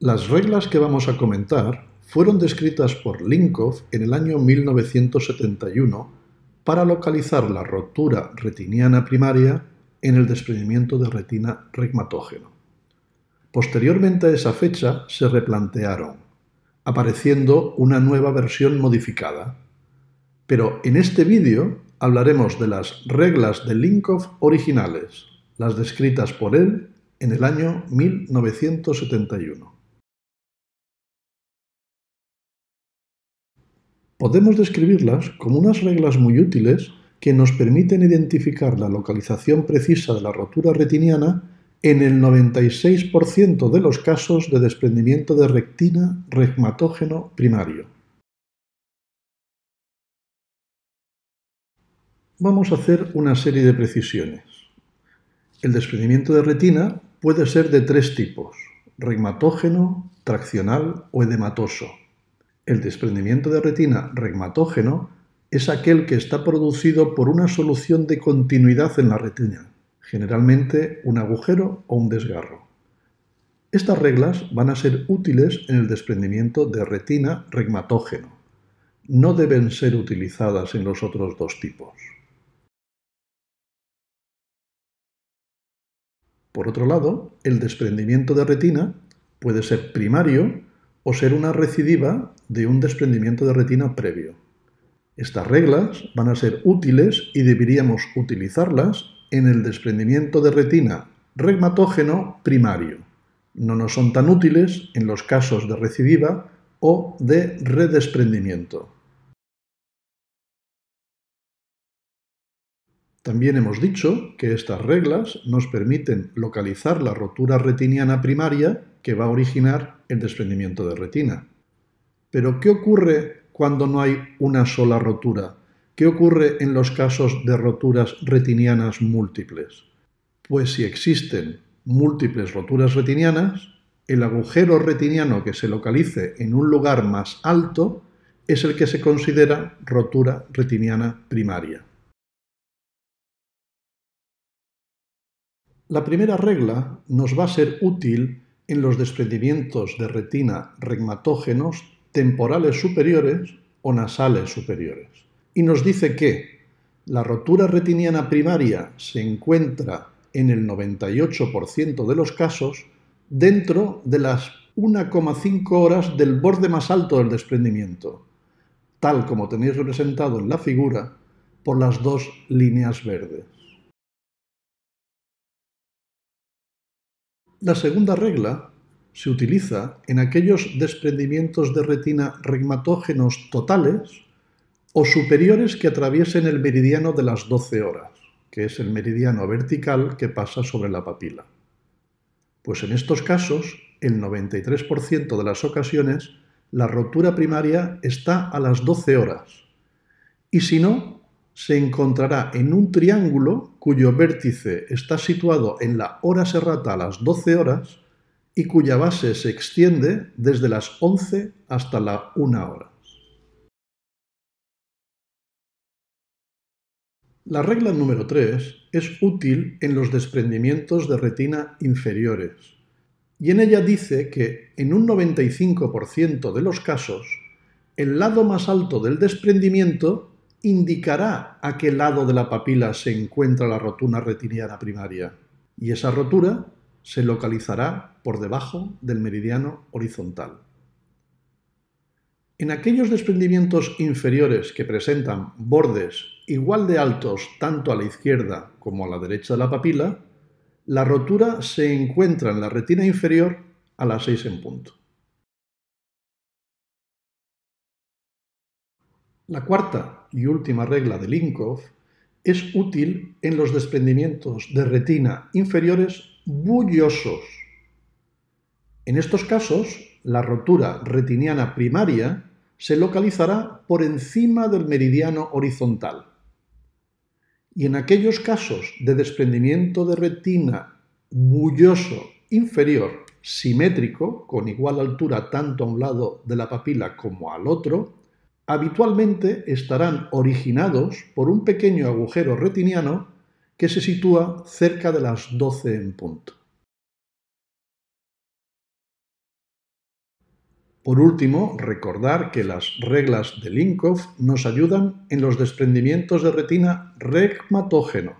Las reglas que vamos a comentar fueron descritas por Linkoff en el año 1971 para localizar la rotura retiniana primaria en el desprendimiento de retina regmatógeno. Posteriormente a esa fecha se replantearon, apareciendo una nueva versión modificada. Pero en este vídeo hablaremos de las reglas de Linkoff originales, las descritas por él en el año 1971. Podemos describirlas como unas reglas muy útiles que nos permiten identificar la localización precisa de la rotura retiniana en el 96% de los casos de desprendimiento de retina reumatógeno primario. Vamos a hacer una serie de precisiones. El desprendimiento de retina puede ser de tres tipos, regmatógeno, traccional o edematoso. El desprendimiento de retina regmatógeno es aquel que está producido por una solución de continuidad en la retina, generalmente un agujero o un desgarro. Estas reglas van a ser útiles en el desprendimiento de retina regmatógeno. No deben ser utilizadas en los otros dos tipos. Por otro lado, el desprendimiento de retina puede ser primario o ser una recidiva de un desprendimiento de retina previo. Estas reglas van a ser útiles y deberíamos utilizarlas en el desprendimiento de retina regmatógeno primario. No nos son tan útiles en los casos de recidiva o de redesprendimiento. También hemos dicho que estas reglas nos permiten localizar la rotura retiniana primaria que va a originar el desprendimiento de retina. Pero ¿qué ocurre cuando no hay una sola rotura? ¿Qué ocurre en los casos de roturas retinianas múltiples? Pues si existen múltiples roturas retinianas, el agujero retiniano que se localice en un lugar más alto es el que se considera rotura retiniana primaria. La primera regla nos va a ser útil en los desprendimientos de retina regmatógenos temporales superiores o nasales superiores. Y nos dice que la rotura retiniana primaria se encuentra en el 98% de los casos dentro de las 1,5 horas del borde más alto del desprendimiento, tal como tenéis representado en la figura por las dos líneas verdes. La segunda regla se utiliza en aquellos desprendimientos de retina regmatógenos totales o superiores que atraviesen el meridiano de las 12 horas, que es el meridiano vertical que pasa sobre la papila. Pues en estos casos, el 93% de las ocasiones, la rotura primaria está a las 12 horas. Y si no, se encontrará en un triángulo cuyo vértice está situado en la hora serrata a las 12 horas y cuya base se extiende desde las 11 hasta la 1 hora. La regla número 3 es útil en los desprendimientos de retina inferiores y en ella dice que en un 95% de los casos el lado más alto del desprendimiento indicará a qué lado de la papila se encuentra la rotuna retiniana primaria y esa rotura se localizará por debajo del meridiano horizontal. En aquellos desprendimientos inferiores que presentan bordes igual de altos tanto a la izquierda como a la derecha de la papila, la rotura se encuentra en la retina inferior a las 6 en punto. La cuarta y última regla de Linkov es útil en los desprendimientos de retina inferiores bullosos. En estos casos, la rotura retiniana primaria se localizará por encima del meridiano horizontal. Y en aquellos casos de desprendimiento de retina bulloso inferior simétrico, con igual altura tanto a un lado de la papila como al otro, habitualmente estarán originados por un pequeño agujero retiniano que se sitúa cerca de las 12 en punto. Por último, recordar que las reglas de Linkoff nos ayudan en los desprendimientos de retina regmatógenos,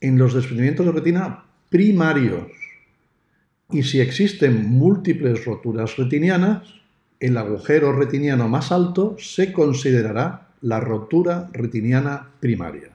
en los desprendimientos de retina primarios, y si existen múltiples roturas retinianas, el agujero retiniano más alto se considerará la rotura retiniana primaria.